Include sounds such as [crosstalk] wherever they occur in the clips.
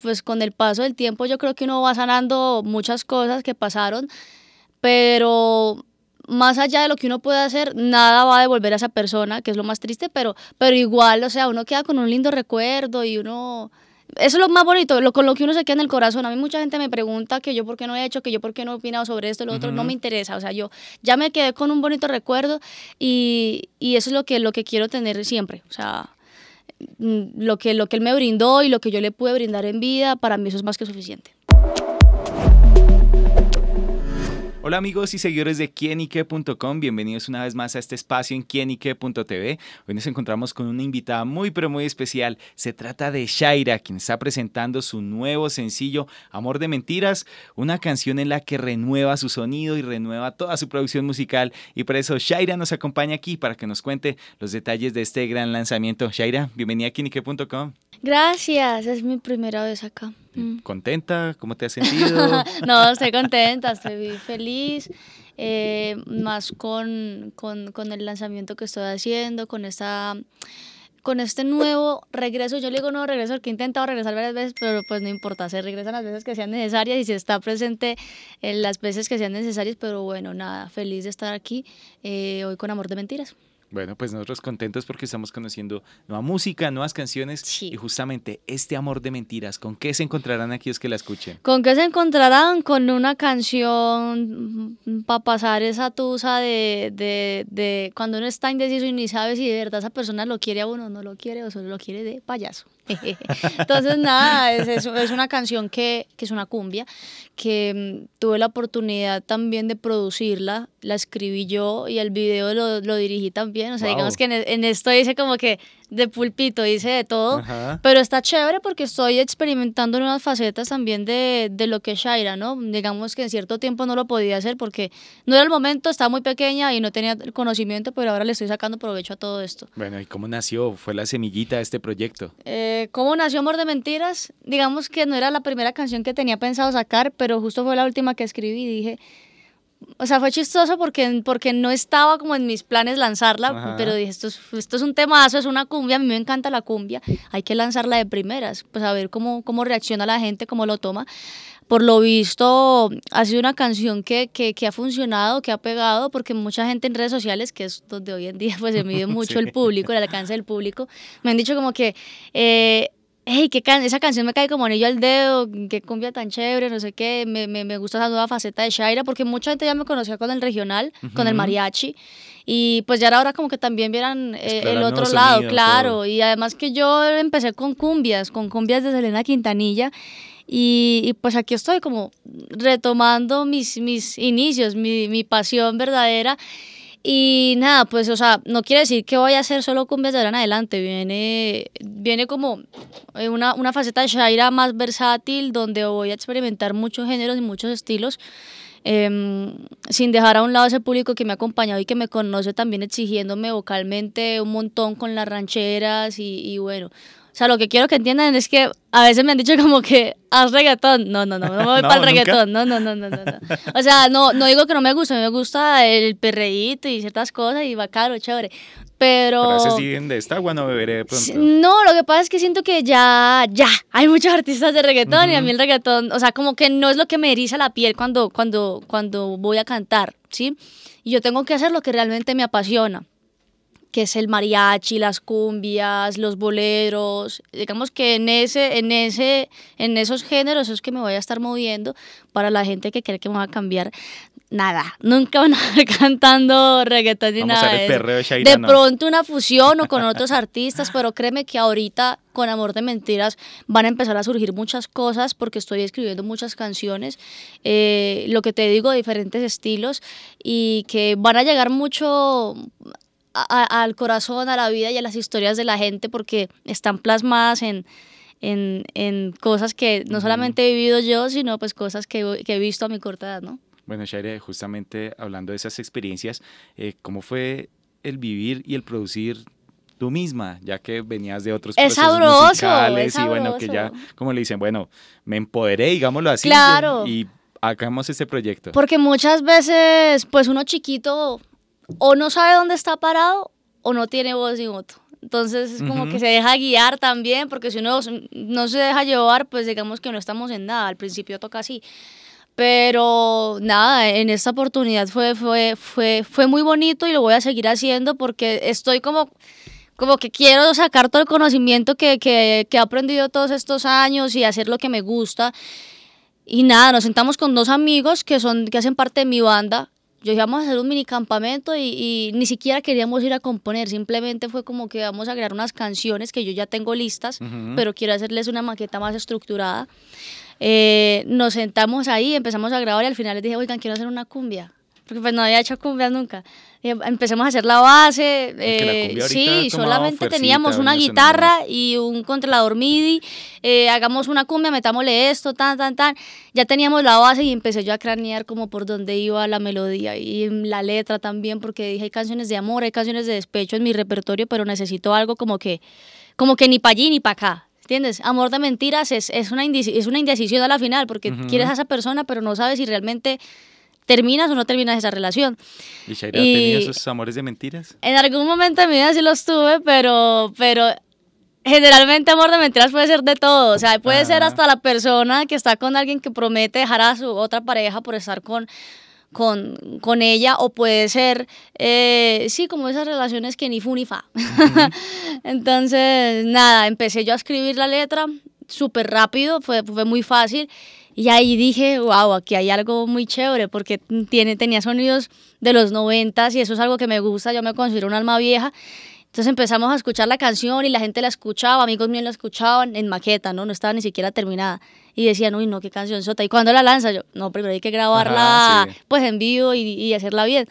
pues con el paso del tiempo yo creo que uno va sanando muchas cosas que pasaron, pero más allá de lo que uno puede hacer, nada va a devolver a esa persona, que es lo más triste, pero, pero igual, o sea, uno queda con un lindo recuerdo y uno... Eso es lo más bonito, lo, con lo que uno se queda en el corazón. A mí mucha gente me pregunta que yo por qué no he hecho, que yo por qué no he opinado sobre esto, lo otro, no me interesa. O sea, yo ya me quedé con un bonito recuerdo y, eso es lo que, lo que quiero tener siempre. O sea, Mm, lo que, lo que él me brindó y lo que yo le pude brindar en vida, para mí eso es más que suficiente. Hola amigos y seguidores de quienique.com, bienvenidos una vez más a este espacio en quienique.tv. Hoy nos encontramos con una invitada muy pero muy especial. Se trata de Shaira, quien está presentando su nuevo sencillo Amor de Mentiras, una canción en la que renueva su sonido y renueva toda su producción musical. Y por eso Shaira nos acompaña aquí para que nos cuente los detalles de este gran lanzamiento. Shaira, bienvenida a quienique.com. Gracias, es mi primera vez acá. Mm. ¿Contenta? ¿Cómo te has [laughs] sentido? no, estoy contenta, estoy feliz. Eh, más con, el lanzamiento que estoy haciendo, con esta con este nuevo regreso, yo le digo nuevo regreso, que he intentado regresar varias veces, pero pues no importa, se regresan las veces que sean necesarias y se está presente en eh, las veces que sean necesarias, pero bueno, nada, feliz de estar aquí eh, hoy con Amor de Mentiras. Bueno, pues nosotros contentos porque estamos conociendo nueva música, nuevas canciones y justamente este amor de mentiras. ¿Con qué se encontrarán aquellos que la escuchen? ¿Con qué se encontrarán? Con una canción mm, para pasar esa tusa de, de, de, cuando uno está indeciso y ni sabe si de verdad esa persona lo quiere a uno o no lo quiere o solo lo quiere de payaso. [laughs] Entonces, nada, es, es, una canción que, que, es una cumbia, que mm, tuve la oportunidad también de producirla, la escribí yo y el video lo, dirigí también. O sea, digamos que e, en, esto dice como que de pulpito, dice de todo, pero está chévere porque estoy experimentando nuevas facetas también de, de, lo que es Shaira, ¿no? Digamos que en cierto tiempo no lo podía hacer porque no era el momento, estaba muy pequeña y no tenía el conocimiento, pero ahora le estoy sacando provecho a todo esto. Bueno, ¿y cómo nació? ¿Fue la semillita de este proyecto? Eh, ¿Cómo nació Amor de Mentiras? Digamos que no era la primera canción que tenía pensado sacar, pero justo fue la última que escribí y dije o sea, fue chistoso porque, porque no estaba como en mis planes lanzarla, pero dije, esto es, esto es un temazo, es una cumbia, a mí me encanta la cumbia, hay que lanzarla de primeras, pues a ver cómo, cómo reacciona la gente, cómo lo toma. Por lo visto, ha sido una canción que, que, que ha funcionado, que ha pegado, porque mucha gente en redes sociales, que es donde hoy en día pues se mide [laughs] mucho el público, el alcance del público, me han dicho como que... Eh, hey, qué esa canción me cae como anillo al dedo, qué cumbia tan chévere, no sé qué, me, me, me gusta esa nueva faceta de Shaira, porque mucha gente ya me conocía con el regional, con el mariachi, y pues ya era hora como que también vieran eh, el otro lado, claro, y además que yo empecé con cumbias, con cumbias de Selena Quintanilla, y, y, pues aquí estoy como retomando mis, mis inicios, mi, mi pasión verdadera. Y nada, pues, o sea, no quiere decir que voy a hacer solo cumbias de en adelante. Viene, viene como eh, una, faceta de Shaira más versátil, donde voy a experimentar muchos géneros y muchos estilos. Em, sin dejar a un lado ese público que me ha acompañado y que me conoce también exigiéndome vocalmente un montón con las rancheras y, y bueno, o sea, lo que quiero que entiendan es que a veces me han dicho como que haz reggaetón. No, no, no, no voy [laughs] para el reggaetón. No, no, no, no, no, O sea, no, no digo que no me guste, me gusta el perreíto y ciertas cosas y va caro, chévere. Pero... Pero a de esta agua no beberé pronto. No, lo que pasa es que siento que ya, ya, hay muchos artistas de reggaetón y a mí el reggaetón, o sea, como que no es lo que me eriza la piel cuando, cuando, cuando voy a cantar, ¿sí? Y yo tengo que hacer lo que realmente me apasiona que es el mariachi, las cumbias, los boleros, digamos que en ese, en ese, en esos géneros es que me voy a estar moviendo para la gente que cree que me va a cambiar nada, nunca van a [laughs] estar cantando reggaetón ni Vamos de, Shaira, de pronto una fusión o con otros [laughs] artistas, pero créeme que ahorita con Amor de Mentiras van a empezar a surgir muchas cosas porque estoy escribiendo muchas canciones, eh, lo que te digo, diferentes estilos y que van a llegar mucho al corazón, a la vida y a las historias de la gente porque están plasmadas en, en, en cosas que no solamente he vivido yo, sino pues cosas que, que he visto a mi corta edad, ¿no? Bueno, Shaire, justamente hablando de esas experiencias, eh, ¿cómo fue el vivir y el producir tú misma, ya que venías de otros procesos musicales es sabroso. y bueno, que ya, como le dicen, bueno, me empoderé, digámoslo así, claro. y hagamos este proyecto. Porque muchas veces, pues uno chiquito o no sabe dónde está parado o no tiene voz ni voto. Entonces es como que se deja guiar también, porque si uno no se deja llevar, pues digamos que no estamos en nada. Al principio toca así. Pero nada, en esta oportunidad fue, fue, fue, fue muy bonito y lo voy a seguir haciendo porque estoy como, como que quiero sacar todo el conocimiento que, que, que he aprendido todos estos años y hacer lo que me gusta. Y nada, nos sentamos con dos amigos que, son, que hacen parte de mi banda yo íbamos a hacer un mini campamento y, ni siquiera queríamos ir a componer, simplemente fue como que vamos a grabar unas canciones que yo ya tengo listas, pero quiero hacerles una maqueta más estructurada. Eh, nos sentamos ahí, empezamos a grabar y al final les dije, oigan, quiero hacer una cumbia porque pues no había hecho cumbia nunca. Em, empecemos a hacer la base, eh, sí, solamente teníamos una guitarra y un controlador MIDI, eh, hagamos una cumbia, metámosle esto, tan, tan, tan. Ya teníamos la base y empecé yo a cranear como por dónde iba la melodía y em, la letra también, porque dije, hay canciones de amor, hay canciones de despecho en mi repertorio, pero necesito algo como que, como que ni para allí ni para acá. ¿Entiendes? Amor de mentiras es, es, una, es una indecisión a la final, porque quieres a esa persona, pero no sabes si realmente terminas o no terminas esa relación. ¿Y Shaira esos amores de mentiras? En algún momento de mi sí los tuve, pero, pero generalmente amor de mentiras puede ser de todo, o sea, puede ser hasta la persona que está con alguien que promete dejar a su otra pareja por estar con... Con, con ella o puede ser, eh, sí, como esas relaciones que ni fu ni fa. [laughs] Entonces, nada, empecé yo a escribir la letra súper rápido, fue, fue muy fácil y ahí dije, wow, aquí hay algo muy chévere porque tiene, tenía sonidos de los noventas y eso es algo que me gusta, yo me considero un alma vieja. Entonces empezamos a escuchar la canción y la gente la escuchaba, amigos míos la escuchaban en maqueta, ¿no? No estaba ni siquiera terminada. Y decían, uy, no, qué canción sota. ¿Y cuando la lanza? Yo, no, primero hay que grabarla pues en vivo y, hacerla bien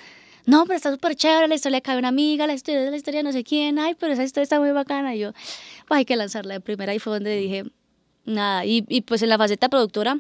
no, pero está súper chévere la historia de una amiga, la historia de la historia no sé quién, ay, pero esa historia está muy bacana. Y yo, pues hay que lanzarla de primera y fue donde dije, Nada, y, y pues en la faceta productora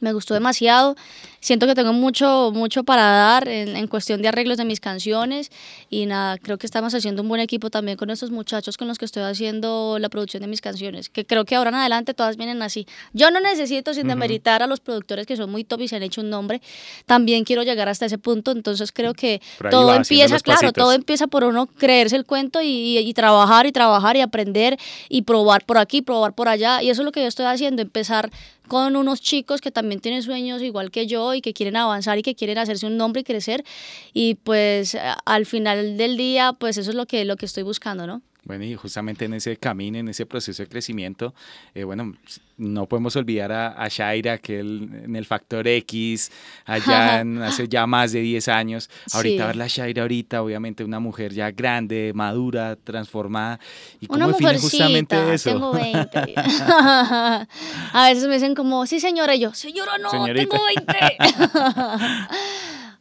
me gustó demasiado. Siento que tengo mucho, mucho para dar en, cuestión de arreglos de mis canciones y nada, creo que estamos haciendo un buen equipo también con estos muchachos con los que estoy haciendo la producción de mis canciones, que creo que ahora en adelante todas vienen así. Yo no necesito, sin demeritar a los productores que son muy top y se han hecho un nombre, también quiero llegar hasta ese punto, entonces creo que todo empieza, claro, todo empieza por uno creerse el cuento y, y trabajar y trabajar y aprender y probar por aquí, probar por allá y eso es lo que yo estoy haciendo, empezar con unos chicos que también tienen sueños igual que yo y que quieren avanzar y que quieren hacerse un nombre y crecer. Y pues al final del día, pues eso es lo que, lo que estoy buscando, ¿no? Bueno, y justamente en ese camino, en ese proceso de crecimiento, eh, bueno, no podemos olvidar a, Shaira, que en el Factor X, allá [laughs] hace ya más de 10 años, ahorita sí. verla Shaira ahorita, obviamente una mujer ya grande, madura, transformada, y cómo una define justamente eso. Tengo 20. [laughs] [laughs] a veces me dicen como, sí señora, yo, señora no, tengo 20.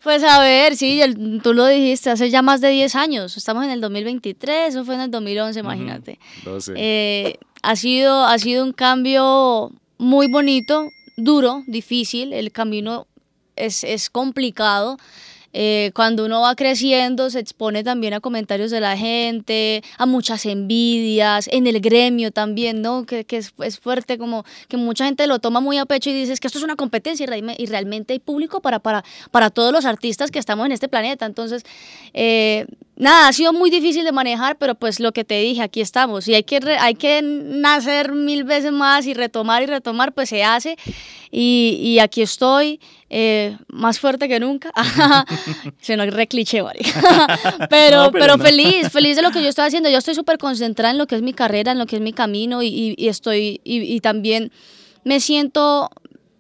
Pues a ver, sí, tú lo dijiste, hace ya más de 10 años, estamos en el 2023, eso fue en el 2011, imagínate. 12. Eh, ha, sido, ha sido un cambio muy bonito, duro, difícil, el camino es, es complicado. Eh, cuando uno va creciendo se expone también a comentarios de la gente, a muchas envidias, en el gremio también, ¿no? Que, es, fuerte, como que mucha gente lo toma muy a pecho y dices que esto es una competencia y, realmente hay público para, para, para todos los artistas que estamos en este planeta. Entonces, eh, nada, ha sido muy difícil de manejar, pero pues lo que te dije, aquí estamos. Y hay que, hay que nacer mil veces más y retomar y retomar, pues se hace. Y, aquí estoy, eh, más fuerte que nunca. [laughs] se nos re cliché, [laughs] [laughs] pero, pero, feliz, feliz de lo que yo estoy haciendo. Yo estoy súper concentrada en lo que es mi carrera, en lo que es mi camino y, estoy, y, también me siento,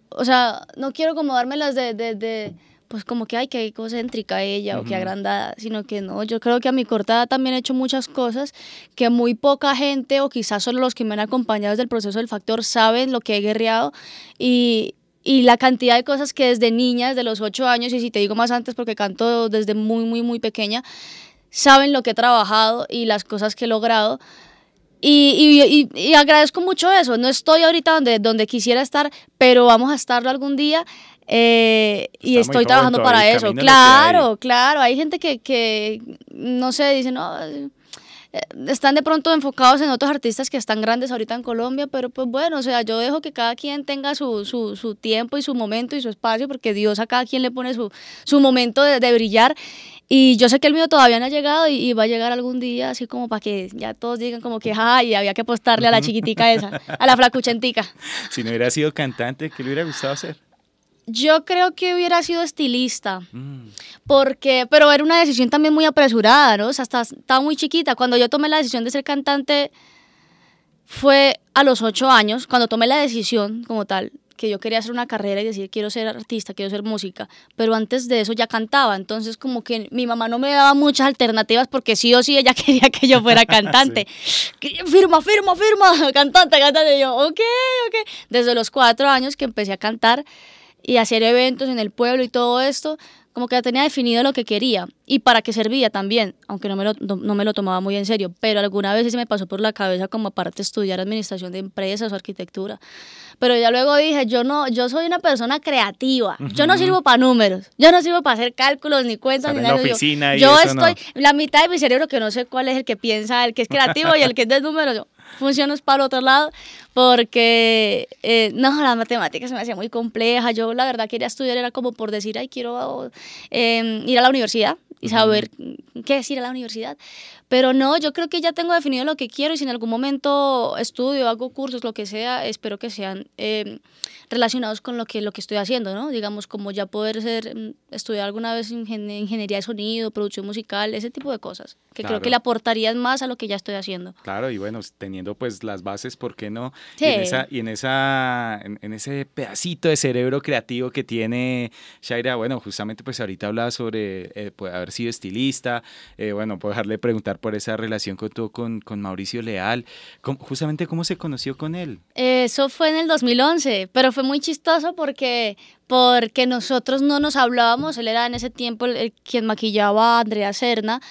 o sea, no quiero como las de pues como que, hay que egocéntrica ella o que agrandada, sino que no, yo creo que a mi cortada también he hecho muchas cosas que muy poca gente o quizás solo los que me han acompañado desde el proceso del factor saben lo que he guerreado y, y la cantidad de cosas que desde niña, desde los ocho años, y si te digo más antes porque canto desde muy, muy, muy pequeña, saben lo que he trabajado y las cosas que he logrado, y, y, y, agradezco mucho eso. No estoy ahorita donde, donde quisiera estar, pero vamos a estarlo algún día. Eh, y estoy trabajando para eso. Claro, claro. Hay gente que, que, no sé, dicen no, eh, están de pronto enfocados en otros artistas que están grandes ahorita en Colombia, pero pues bueno, o sea, yo dejo que cada quien tenga su, su, su tiempo y su momento y su espacio, porque Dios a cada quien le pone su, su momento de, de brillar. Y yo sé que el mío todavía no ha llegado y, va a llegar algún día, así como para que ya todos digan como que, ay, había que apostarle a la chiquitica esa, a la flacuchentica. [laughs] Si no hubiera sido cantante, ¿qué le hubiera gustado hacer? Yo creo que hubiera sido estilista, mm. porque, pero era una decisión también muy apresurada, ¿no? O sea, hasta, estaba muy chiquita. Cuando yo tomé la decisión de ser cantante fue a los ocho años, cuando tomé la decisión como tal, que yo quería hacer una carrera y decir quiero ser artista, quiero ser música, pero antes de eso ya cantaba, entonces como que mi mamá no me daba muchas alternativas porque sí o sí ella [laughs] quería que yo fuera [laughs] cantante. Firma, firma, firma, [laughs] cantante, cantante. yo, ok, ok. Desde los cuatro años que empecé a cantar, y hacer eventos en el pueblo y todo esto, como que ya tenía definido lo que quería y para qué servía también, aunque no me, lo, no, me lo tomaba muy en serio, pero alguna vez se me pasó por la cabeza como aparte estudiar administración de empresas o arquitectura. Pero ya luego dije, yo no, yo soy una persona creativa, yo no sirvo para números, yo no sirvo para hacer cálculos ni cuentas ni nada. yo, estoy, la mitad de mi cerebro que no sé cuál es el que piensa, el que es creativo y el que es de números, funciones para el otro lado, porque eh, no, las matemáticas me hacía muy compleja. Yo la verdad quería estudiar, era como por decir, ay, quiero eh, ir a la universidad y saber qué es ir a la universidad. Pero no, yo creo que ya tengo definido lo que quiero y si en algún momento estudio, hago cursos, lo que sea, espero que sean em, relacionados con lo que, lo que estoy haciendo, ¿no? Digamos, como ya poder ser, mm, estudiar alguna vez ingeniería de sonido, producción musical, ese tipo de cosas, que creo que le aportarían más a lo que ya estoy haciendo. Claro, y bueno, teniendo pues las bases, ¿por qué no? Sí. Y, en, esa, y en, esa, ese pedacito de cerebro creativo que tiene Shaira, bueno, justamente pues ahorita hablaba sobre eh, pues, haber sido estilista, eh, bueno, puedo dejarle preguntar por esa relación que tuvo con, Mauricio Leal. justamente, ¿cómo se conoció con él? Eso fue en el 2011, pero fue muy chistoso porque, porque nosotros no nos hablábamos. Él era en ese tiempo quien maquillaba a Andrea Serna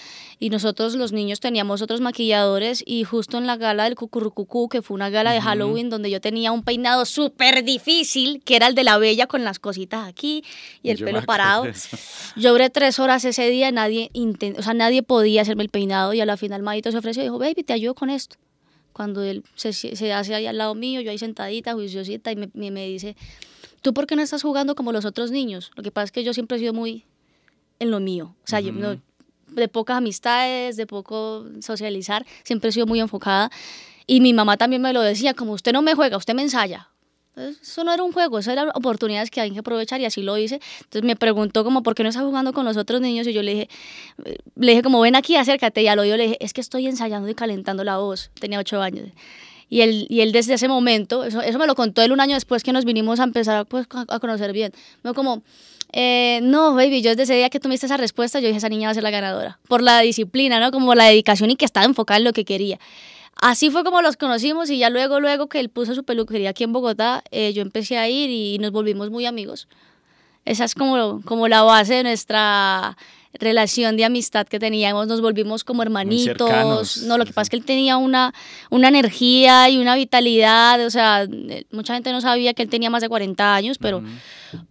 y nosotros los niños teníamos otros maquilladores y justo en la gala del Cucurucucú, que fue una gala de Halloween donde yo tenía un peinado súper difícil, que era el de la bella con las cositas aquí y el pelo parado. Yo tres horas ese día, nadie, o sea, nadie podía hacerme el peinado y a la final maldito se ofreció y dijo, baby, te ayudo con esto cuando él se, hace ahí al lado mío, yo ahí sentadita, juiciosita, y me, dice, ¿tú por qué no estás jugando como los otros niños? Lo que pasa es que yo siempre he sido muy en lo mío. O sea, de pocas amistades, de poco socializar, siempre he sido muy enfocada. Y mi mamá también me lo decía, como usted no me juega, usted me ensaya. eso no era un juego, eso eran oportunidades que hay que aprovechar y así lo hice. Entonces me preguntó como, ¿por qué no está jugando con los otros niños? Y yo le dije, le dije como, ven aquí, acércate. Y al oído le dije, es que estoy ensayando y calentando la voz. Tenía ocho años. Y él, y él desde ese momento, eso, me lo contó él un año después que nos vinimos a empezar pues, a, pues, a conocer bien. Me como, eh, no, baby, yo desde ese día que tuviste esa respuesta, yo dije, esa niña va a ser la ganadora. Por la disciplina, ¿no? Como la dedicación y que estaba enfocada en lo que quería. Así fue como los conocimos y ya luego, luego que él puso su peluquería aquí en Bogotá, eh, yo empecé a ir y nos volvimos muy amigos. Esa es como, como la base de nuestra relación de amistad que teníamos, nos volvimos como hermanitos. No, lo que pasa es que él tenía una, una energía y una vitalidad, o sea, eh, mucha gente no sabía que él tenía más de 40 años, pero,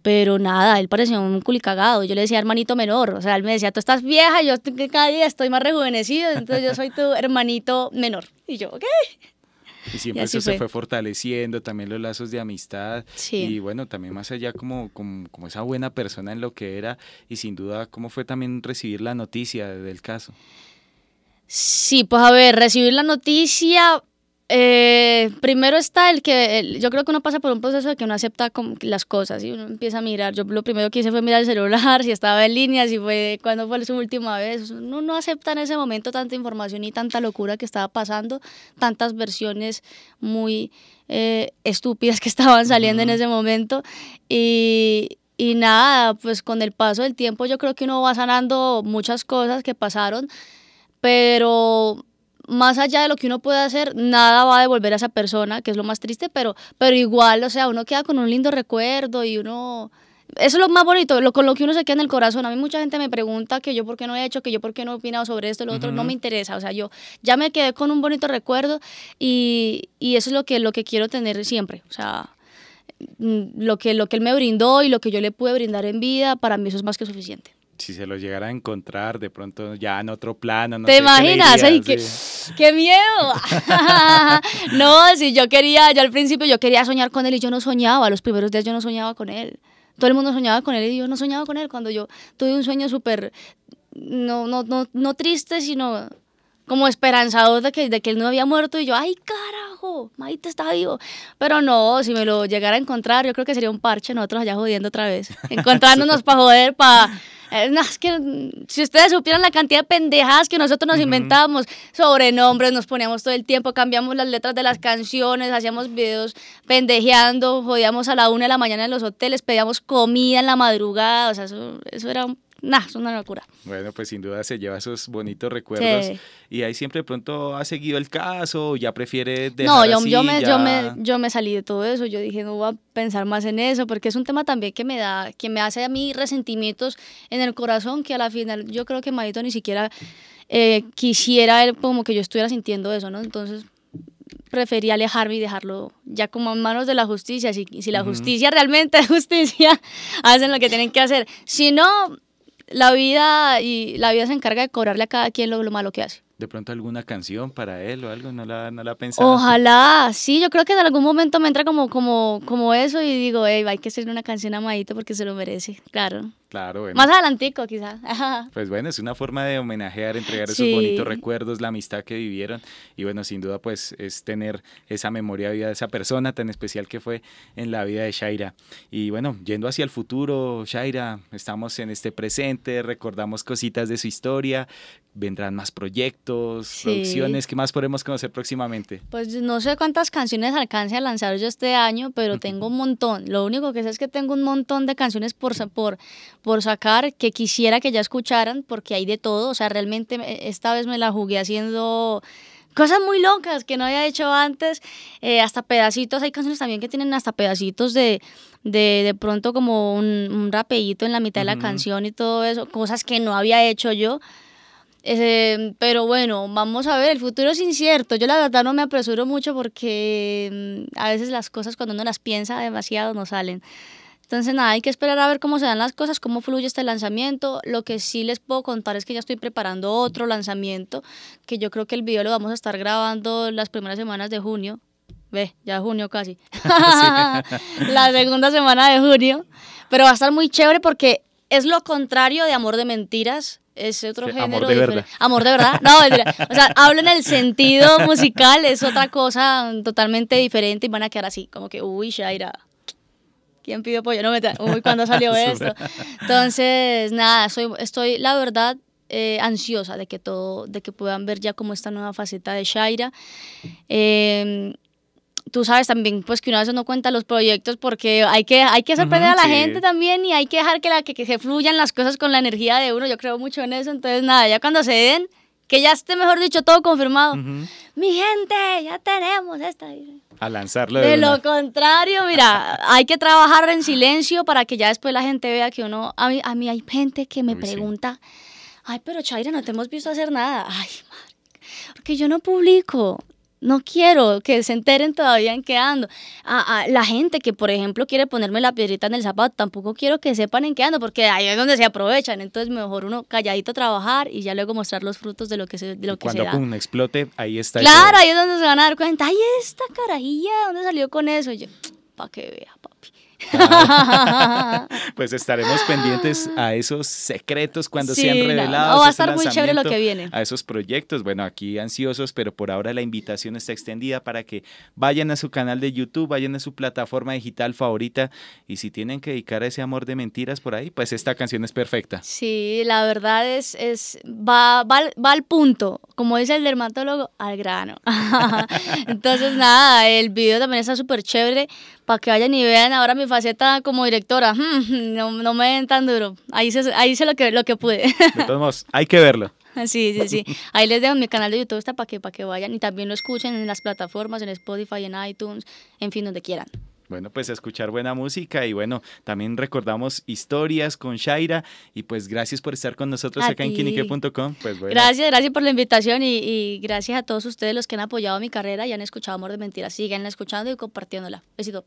pero nada, él parecía un culicagado. Yo le decía hermanito menor, o sea, él me decía, tú estás vieja, yo cada día estoy más rejuvenecido, entonces yo soy tu hermanito menor. Y yo, ok. Y siempre eso se fue fortaleciendo, también los lazos de amistad y bueno, también más allá como, como, como esa buena persona en lo que era y sin duda cómo fue también recibir la noticia del caso. Sí, pues a ver, recibir la noticia eh, primero está el que yo creo que uno pasa por un proceso de que uno acepta las cosas y uno empieza a mirar. Yo lo primero que hice fue mirar el celular, [laughs] si estaba en línea, si fue cuándo fue su última vez. Uno no acepta en ese momento tanta información y tanta locura que estaba pasando, tantas versiones muy eh, estúpidas que [laughs] estaban saliendo en ese momento. Y, y nada, pues con el paso del tiempo yo creo que uno va sanando muchas cosas que pasaron, pero más allá de lo que uno puede hacer, nada va a devolver a esa persona, que es lo más triste, pero, pero igual, o sea, uno queda con un lindo recuerdo y uno... Eso es lo más bonito, lo, con lo que uno se queda en el corazón. A mí mucha gente me pregunta que yo por qué no he hecho, que yo por qué no he opinado sobre esto, lo otro, no me interesa. O sea, yo ya me quedé con un bonito recuerdo y, eso es lo que, lo que quiero tener siempre. O sea, mm, lo que, lo que él me brindó y lo que yo le pude brindar en vida, para mí eso es más que suficiente si se lo llegara a encontrar de pronto ya en otro plano. No ¿Te imaginas? Qué, qué, miedo! [laughs] no, si yo quería, yo al principio yo quería soñar con él y yo no soñaba, los primeros días yo no soñaba con él. Todo el mundo soñaba con él y yo no soñaba con él cuando yo tuve un sueño súper, no, no, no, no triste, sino como esperanzador de que, de que él no había muerto y yo, ay carajo, Maite está vivo. Pero no, si me lo llegara a encontrar, yo creo que sería un parche nosotros allá jodiendo otra vez, [laughs] encontrándonos para joder, para eh, no, es que si ustedes supieran la cantidad de pendejadas que nosotros nos inventábamos, sobrenombres, nos poníamos todo el tiempo, cambiamos las letras de las canciones, hacíamos videos pendejeando, jodíamos a la una de la mañana en los hoteles, pedíamos comida en la madrugada, o sea, eso era un nada, es una locura. Bueno, pues sin duda se lleva esos bonitos recuerdos. ¿Y ahí siempre de pronto ha seguido el caso? ¿Ya prefiere dejar No, yo, yo, me, yo, me, salí de todo eso. Yo dije, no voy a pensar más en eso, porque es un tema también que me da, que me hace a mí resentimientos en el corazón, que a la final yo creo que Marito ni siquiera eh, quisiera él como que yo estuviera sintiendo eso, ¿no? Entonces prefería alejarme y dejarlo ya como en manos de la justicia. Si, si la justicia realmente es justicia, [laughs] hacen lo que tienen que hacer. Si no, la vida y la vida se encarga de cobrarle a cada quien lo, malo que hace. ¿De pronto alguna canción para él o algo? ¿No la, no la Ojalá, sí, yo creo que en algún momento me entra como, como, como eso y digo, hey, hay que hacerle una canción a porque se lo merece, claro. Claro, Más adelantico, quizás. [laughs] Pues bueno, es una forma de homenajear, entregar esos bonitos recuerdos, la amistad que vivieron. Y bueno, sin duda, pues es tener esa memoria de vida de esa persona tan especial que fue en la vida de Shaira. Y bueno, yendo hacia el futuro, Shaira, estamos en este presente, recordamos cositas de su historia. Vendrán más proyectos, producciones. ¿Qué más podemos conocer próximamente? Pues no sé cuántas canciones alcance a lanzar yo este año, pero tengo un montón. Lo único que sé es que tengo un montón de canciones por, por sacar, que quisiera que ya escucharan, porque hay de todo. O sea, realmente eh, esta vez me la jugué haciendo cosas muy locas que no había hecho antes, eh, hasta pedacitos, hay canciones también que tienen hasta pedacitos de de, pronto como un, un en la mitad de la canción y todo eso, cosas que no había hecho yo. Eh, pero bueno, vamos a ver, el futuro es incierto. Yo la verdad no me apresuro mucho porque mm, a veces las cosas cuando uno las piensa demasiado no salen. Entonces, nada, hay que esperar a ver cómo se dan las cosas, cómo fluye este lanzamiento. Lo que sí les puedo contar es que ya estoy preparando otro lanzamiento, que yo creo que el video lo vamos a estar grabando las primeras semanas de junio. Ve, ya junio casi. [laughs] [laughs] la segunda semana de junio. Pero va a estar muy chévere porque es lo contrario de Amor de Mentiras. Es otro género. Amor de verdad. Amor de verdad. No, o sea, [laughs] hablo en el sentido musical, es otra cosa totalmente diferente y van a quedar así, como que, uy, Shaira. ¿Quién pidió pollo? No me Uy, ¿cuándo [laughs] salió esto? Entonces, nada, soy, estoy, la verdad, eh, ansiosa de que todo, de que puedan ver ya como esta nueva faceta de Shaira. Em, tú sabes también pues que una veces no cuenta los proyectos porque hay que, hay que sorprender a la gente también y hay que dejar que, la, que, que, se fluyan las cosas con la energía de uno. Yo creo mucho en eso, entonces nada, ya cuando se den, que ya esté, mejor dicho, todo confirmado. Mi gente, ya tenemos esta. A lanzarlo. De, de lo contrario, mira, [laughs] hay que trabajar en silencio para que ya después la gente vea que uno, a mí, a mí hay gente que me pregunta, ay, pero Chaira, no te hemos visto hacer nada. Ay, madre, porque yo no publico. No quiero que se enteren todavía en qué ando. A, la gente que, por ejemplo, quiere ponerme la piedrita en el zapato, tampoco quiero que sepan en qué ando, porque ahí es donde se aprovechan. Entonces, mejor uno calladito trabajar y ya luego mostrar los frutos de lo que se, de lo cuando, se explote, ahí está. Claro, ahí es donde se van a dar cuenta. Ay, esta carajilla, ¿dónde salió con eso? Y yo, para que vea, papi. [laughs] pues estaremos pendientes [gasps] a esos secretos cuando sean revelados. o va a estar muy chévere lo que viene. A esos proyectos, bueno, aquí ansiosos, pero por ahora la invitación está extendida para que vayan a su canal de YouTube, vayan a su plataforma digital favorita y si tienen que dedicar ese amor de mentiras por ahí, pues esta canción es perfecta. Sí, la verdad es, es va, va, va al punto, como dice el dermatólogo, al grano. [laughs] Entonces, nada, el video también está súper chévere para que vayan y vean ahora mi faceta como directora. [laughs] no, me den tan duro. Ahí hice, ahí hice lo, que, lo que pude. [laughs] De todos hay que verlo. Sí, sí, sí. Ahí les dejo mi canal de YouTube para que, para que vayan y también lo escuchen en las plataformas, en Spotify, en iTunes, en fin, donde quieran. Bueno, pues escuchar buena música y bueno, también recordamos historias con Shaira y pues gracias por estar con nosotros acá en quinique.com. Pues Gracias, gracias por la invitación y, gracias a todos ustedes los que han apoyado mi carrera y han escuchado Amor de Mentiras. Siganla escuchando y compartiéndola. Besito.